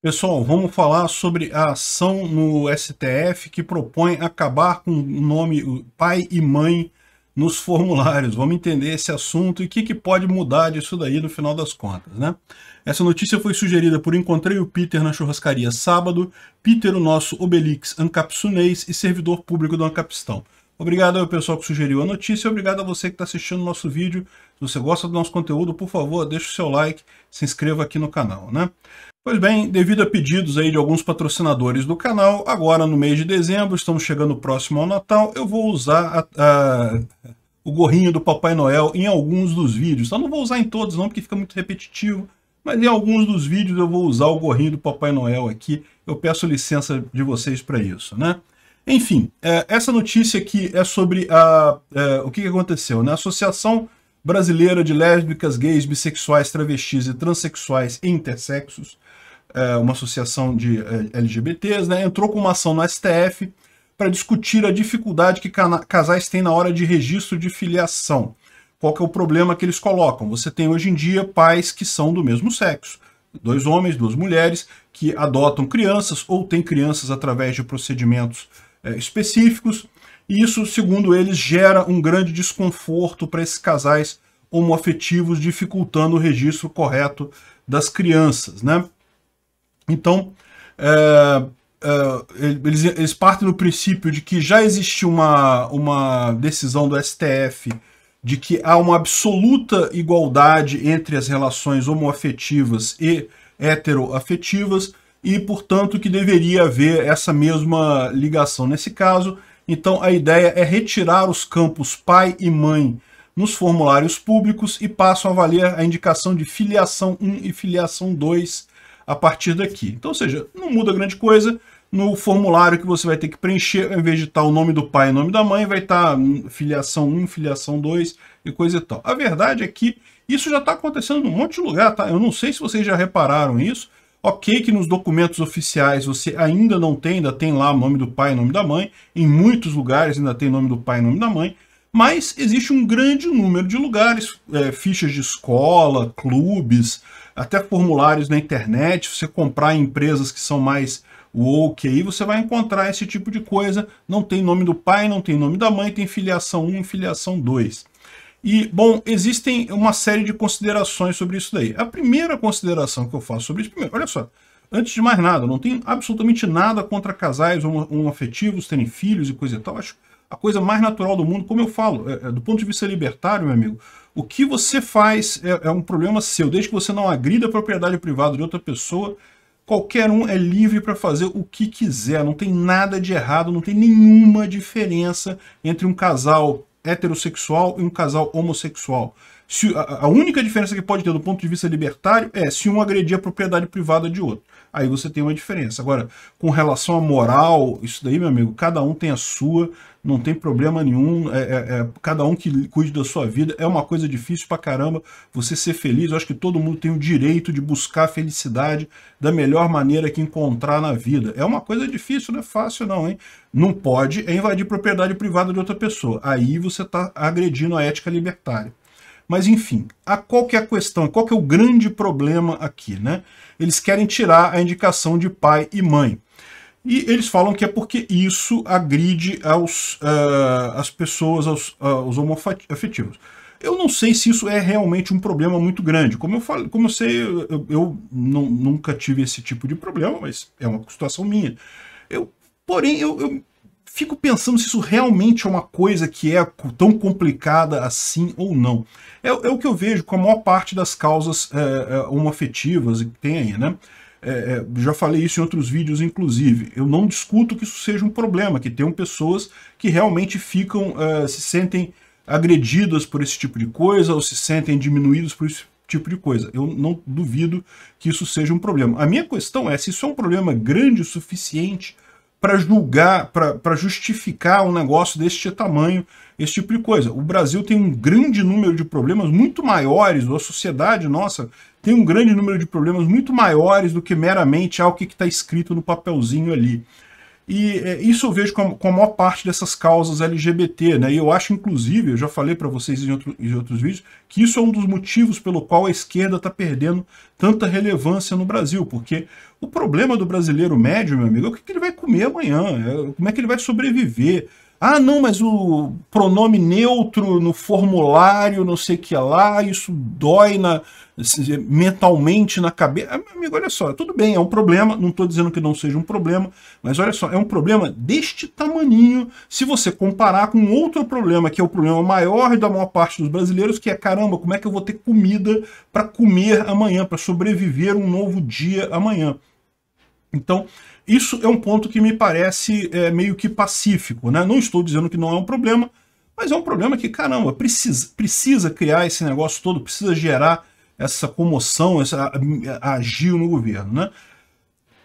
Pessoal, vamos falar sobre a ação no STF que propõe acabar com o nome pai e mãe nos formulários. Vamos entender esse assunto e o que, que, pode mudar disso daí no final das contas, né? Essa notícia foi sugerida por Encontrei o Peter na churrascaria sábado, Peter, o nosso Obelix ancapsunês e servidor público do Ancapistão. Obrigado ao pessoal que sugeriu a notícia, obrigado a você que está assistindo o nosso vídeo. Se você gosta do nosso conteúdo, por favor, deixe o seu like, se inscreva aqui no canal, né? Pois bem, devido a pedidos aí de alguns patrocinadores do canal, agora no mês de dezembro, estamos chegando próximo ao Natal, eu vou usar a, a, o gorrinho do Papai Noel em alguns dos vídeos. Então, não vou usar em todos não, porque fica muito repetitivo, mas em alguns dos vídeos eu vou usar o gorrinho do Papai Noel aqui. Eu peço licença de vocês para isso, né? Enfim, é, essa notícia aqui é sobre a, é, o que, que aconteceu. Né? A Associação Brasileira de Lésbicas, Gays, Bissexuais, Travestis e Transsexuais e Intersexos, é, uma associação de é, LGBTs, né, entrou com uma ação no STF para discutir a dificuldade que casais têm na hora de registro de filiação. Qual que é o problema que eles colocam? Você tem hoje em dia pais que são do mesmo sexo, dois homens, duas mulheres, que adotam crianças ou têm crianças através de procedimentos é, específicos, e isso, segundo eles, gera um grande desconforto para esses casais homoafetivos, dificultando o registro correto das crianças. Né? Então, é, é, eles, eles, partem do princípio de que já existe uma, uma decisão do STF de que há uma absoluta igualdade entre as relações homoafetivas e heteroafetivas, e, portanto, que deveria haver essa mesma ligação nesse caso. Então, a ideia é retirar os campos pai e mãe nos formulários públicos e passam a valer a indicação de filiação 1 e filiação 2 a partir daqui. Então, ou seja, não muda grande coisa. No formulário que você vai ter que preencher, ao invés de estar o nome do pai e o nome da mãe, vai estar filiação 1, filiação 2 e coisa e tal. A verdade é que isso já está acontecendo num monte de lugar, tá? Eu não sei se vocês já repararam isso, Ok que nos documentos oficiais você ainda não tem, ainda tem lá o nome do pai e nome da mãe, em muitos lugares ainda tem nome do pai e nome da mãe, mas existe um grande número de lugares, é, fichas de escola, clubes, até formulários na internet, se você comprar em empresas que são mais woke aí, você vai encontrar esse tipo de coisa, não tem nome do pai, não tem nome da mãe, tem filiação 1 e filiação 2. E, bom, existem uma série de considerações sobre isso daí. A primeira consideração que eu faço sobre isso, primeiro, olha só, antes de mais nada, não tenho absolutamente nada contra casais homoafetivos, terem filhos e coisa e tal. Acho a coisa mais natural do mundo, como eu falo, é, é, do ponto de vista libertário, meu amigo, o que você faz é, é um problema seu, desde que você não agrida a propriedade privada de outra pessoa, qualquer um é livre para fazer o que quiser, não tem nada de errado, não tem nenhuma diferença entre um casal heterossexual e um casal homossexual. Se, a, a, única diferença que pode ter do ponto de vista libertário é se um agredir a propriedade privada de outro. Aí você tem uma diferença. Agora, com relação à moral, isso daí, meu amigo, cada um tem a sua, não tem problema nenhum. É, é, é, cada um que cuide da sua vida. É uma coisa difícil pra caramba você ser feliz. Eu acho que todo mundo tem o direito de buscar a felicidade da melhor maneira que encontrar na vida. É uma coisa difícil, não é fácil, não, hein? Não pode é invadir propriedade privada de outra pessoa. Aí você está agredindo a ética libertária. Mas enfim, a qual que é a questão, qual que é o grande problema aqui, né? Eles querem tirar a indicação de pai e mãe. E eles falam que é porque isso agride aos, uh, as pessoas, aos, uh, eh, aos homoafetivos. Eu não sei se isso é realmente um problema muito grande. Como eu, falo, como eu sei, eu, eu não, nunca tive esse tipo de problema, mas é uma situação minha. Eu, porém, eu, eu fico pensando se isso realmente é uma coisa que é tão complicada assim ou não. É, é o que eu vejo com a maior parte das causas é, é, homoafetivas que tem aí, né? É, é já falei isso em outros vídeos, inclusive. Eu não discuto que isso seja um problema, que tenham pessoas que realmente ficam, é, se sentem agredidas por esse tipo de coisa ou se sentem diminuídos por esse tipo de coisa. Eu não duvido que isso seja um problema. A minha questão é se isso é um problema grande o suficiente para julgar, para justificar um negócio deste tamanho, esse tipo de coisa. O Brasil tem um grande número de problemas muito maiores, ou a sociedade nossa tem um grande número de problemas muito maiores do que meramente ao que está escrito no papelzinho ali. E é, isso eu vejo com, com a maior parte dessas causas LGBT, né? E eu acho, inclusive, eu já falei para vocês em, outro, em outros vídeos, que isso é um dos motivos pelo qual a esquerda está perdendo tanta relevância no Brasil, porque o problema do brasileiro médio, meu amigo, é o que, que ele vai comer amanhã, é, como é que ele vai sobreviver, ah, não, mas o pronome neutro no formulário, não sei o que lá, isso dói na, mentalmente na cabeça. Ah, amigo, olha só, tudo bem, é um problema, não estou dizendo que não seja um problema, mas olha só, é um problema deste tamaninho se você comparar com outro problema, que é o problema maior da maior parte dos brasileiros, que é, caramba, como é que eu vou ter comida para comer amanhã, para sobreviver um novo dia amanhã? Então, isso é um ponto que me parece é, meio que pacífico, né? Não estou dizendo que não é um problema, mas é um problema que, caramba, precisa, precisa criar esse negócio todo, precisa gerar essa comoção, essa agio no governo, né?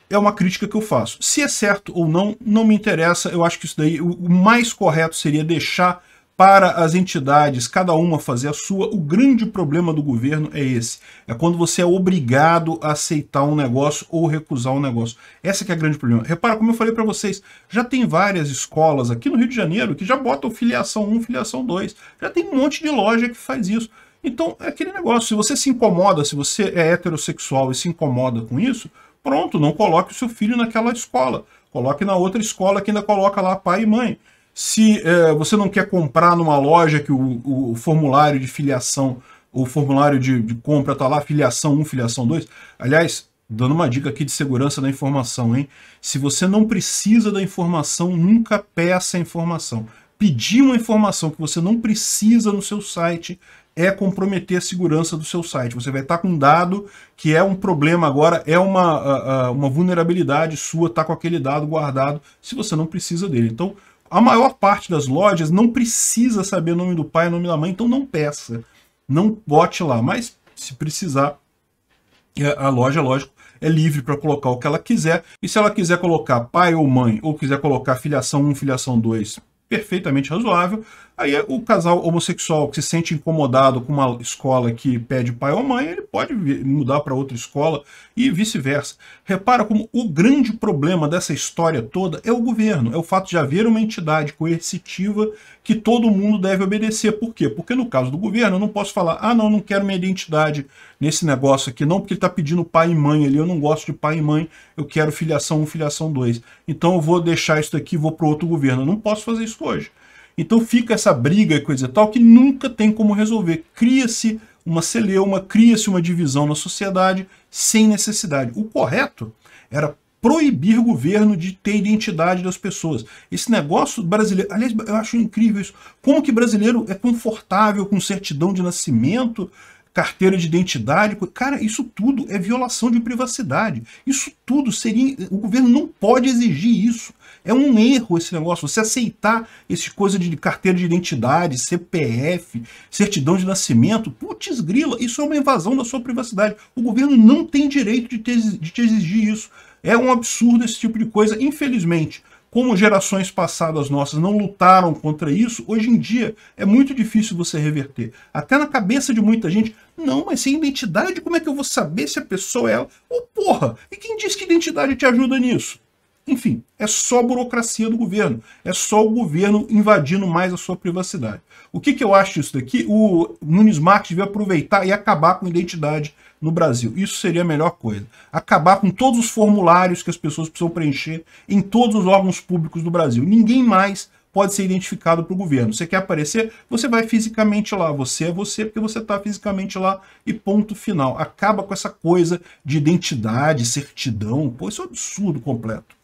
É uma crítica que eu faço. Se é certo ou não, não me interessa. Eu acho que isso daí, o mais correto seria deixar para as entidades, cada uma fazer a sua, o grande problema do governo é esse. É quando você é obrigado a aceitar um negócio ou recusar um negócio. Essa que é a grande problema. Repara, como eu falei para vocês, já tem várias escolas aqui no Rio de Janeiro que já botam filiação 1, filiação 2. Já tem um monte de loja que faz isso. Então, é aquele negócio, se você se incomoda, se você é heterossexual e se incomoda com isso, pronto, não coloque o seu filho naquela escola. Coloque na outra escola que ainda coloca lá pai e mãe se é, você não quer comprar numa loja que o, o formulário de filiação, o formulário de, de compra está lá, filiação 1, filiação 2, aliás, dando uma dica aqui de segurança da informação, hein? Se você não precisa da informação, nunca peça a informação. Pedir uma informação que você não precisa no seu site é comprometer a segurança do seu site. Você vai estar tá com um dado que é um problema agora, é uma, uma vulnerabilidade sua, está com aquele dado guardado, se você não precisa dele. Então, a maior parte das lojas não precisa saber o nome do pai e o nome da mãe, então não peça. Não bote lá. Mas se precisar, é, a loja, lógico, é livre para colocar o que ela quiser. E se ela quiser colocar pai ou mãe, ou quiser colocar filiação 1, filiação 2, perfeitamente razoável. Aí é, o casal homossexual que se sente incomodado com uma escola que pede pai ou mãe, ele pode mudar para outra escola e vice-versa. Repara como o grande problema dessa história toda é o governo, é o fato de haver uma entidade coercitiva que todo mundo deve obedecer. Por quê? Porque no caso do governo eu não posso falar, ah não, não quero minha identidade nesse negócio aqui não, porque ele está pedindo pai e mãe ali, eu não gosto de pai e mãe, eu quero filiação 1, filiação 2. Então eu vou deixar isso e vou para outro governo. Eu não posso fazer isso hoje. Então fica essa briga e coisa e tal que nunca tem como resolver. Cria-se uma celeuma, cria-se uma divisão na sociedade sem necessidade. O correto era proibir o governo de ter identidade das pessoas. Esse negócio brasileiro, aliás, eu acho incrível isso. Como que brasileiro é confortável com certidão de nascimento, carteira de identidade, cara, isso tudo é violação de privacidade. Isso tudo seria, o governo não pode exigir isso. É um erro esse negócio. Você aceitar esse coisa de carteira de identidade, CPF, certidão de nascimento, putz grila, isso é uma invasão da sua privacidade. O governo não tem direito de te, de te exigir isso. É um absurdo esse tipo de coisa, infelizmente. Como gerações passadas nossas não lutaram contra isso, hoje em dia é muito difícil você reverter. Até na cabeça de muita gente, não, mas sem identidade, como é que eu vou saber se a pessoa é ela? Ô oh, porra, e quem diz que identidade te ajuda nisso? Enfim, é só burocracia do governo, é só o governo invadindo mais a sua privacidade. O que, que eu acho disso daqui? O Nunes Marques devia aproveitar e acabar com a identidade no Brasil. Isso seria a melhor coisa. Acabar com todos os formulários que as pessoas precisam preencher em todos os órgãos públicos do Brasil. Ninguém mais pode ser identificado para o governo. Você quer aparecer? Você vai fisicamente lá. Você é você porque você está fisicamente lá e ponto final. Acaba com essa coisa de identidade, certidão. Pô, isso é um absurdo completo.